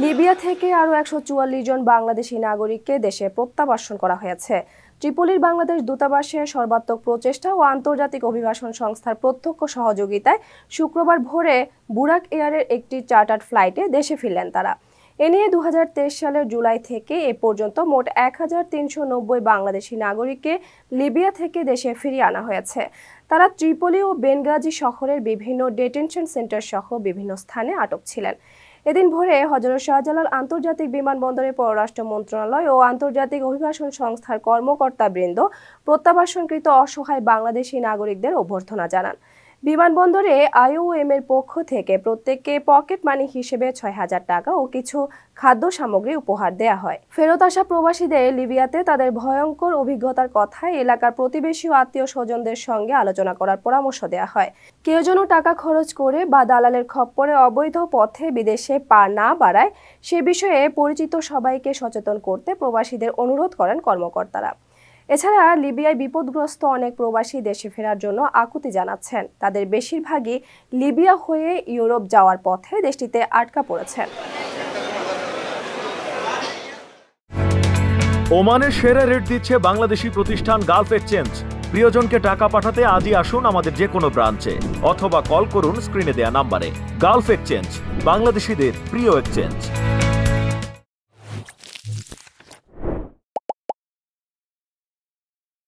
Libya থেকে আরও একশো চুয়াল্লিশ জন বাংলাদেশি নাগরিককে দেশে প্রত্যাবাসন করা হয়েছে ত্রিপোলির বাংলাদেশ দূতাবাসে সর্বাত্মক প্রচেষ্টা ও আন্তর্জাতিক অভিবাসন সংস্থার প্রত্যক্ষ সহযোগিতায় শুক্রবার ভোরে বুরাক এয়ারের একটি চার্টার ফ্লাইটে দেশে ফিরলেন তারা এ নিয়ে দু সালের জুলাই থেকে এ পর্যন্ত মোট এক বাংলাদেশি নাগরিককে লিবিয়া থেকে দেশে ফিরিয়ে আনা হয়েছে তারা ত্রিপোলি ও বেনগাজি শহরের বিভিন্ন ডেটেনশন সেন্টার সহ বিভিন্ন স্থানে আটক ছিলেন এদিন ভোরে হজরত শাহজালাল আন্তর্জাতিক বিমানবন্দরে পররাষ্ট্র মন্ত্রণালয় ও আন্তর্জাতিক অভিবাসন সংস্থার কর্মকর্তাবৃন্দ প্রত্যাবাসনকৃত অসহায় বাংলাদেশি নাগরিকদের অভ্যর্থনা জানান বিমানবন্দরে আইওএম এর পক্ষ থেকে প্রত্যেককে পকেট মানি হিসেবে ছয় হাজার টাকা ও কিছু খাদ্য সামগ্রী উপহার দেয়া হয় ফেরত আসা প্রবাসীদের লিবিয়াতে তাদের ভয়ঙ্কর অভিজ্ঞতার কথা এলাকার প্রতিবেশী ও আত্মীয় স্বজনদের সঙ্গে আলোচনা করার পরামর্শ দেয়া হয় কেউ যেন টাকা খরচ করে বা দালালের খপ্পরে অবৈধ পথে বিদেশে পা না বাড়ায় সে বিষয়ে পরিচিত সবাইকে সচেতন করতে প্রবাসীদের অনুরোধ করেন কর্মকর্তারা এছাড়া লিবিয়ায় বিপদগ্রস্ত অনেক প্রবাসী দেশে ফেরার জন্য আকুতি জানাচ্ছেন তাদের বেশিরভাগই লিবিয়া হয়ে ইউরোপ যাওয়ার পথে দেশটিতে আটকা পড়েছেন ওমানে সেরা রেট দিচ্ছে বাংলাদেশি প্রতিষ্ঠান গালফ এক্সচেঞ্জ প্রিয়জনকে টাকা পাঠাতে আজই আসুন আমাদের যে কোনো ব্রাঞ্চে অথবা কল করুন স্ক্রিনে দেয়া নাম্বারে গালফ এক্সচেঞ্জ বাংলাদেশিদের প্রিয় এক্সচেঞ্জ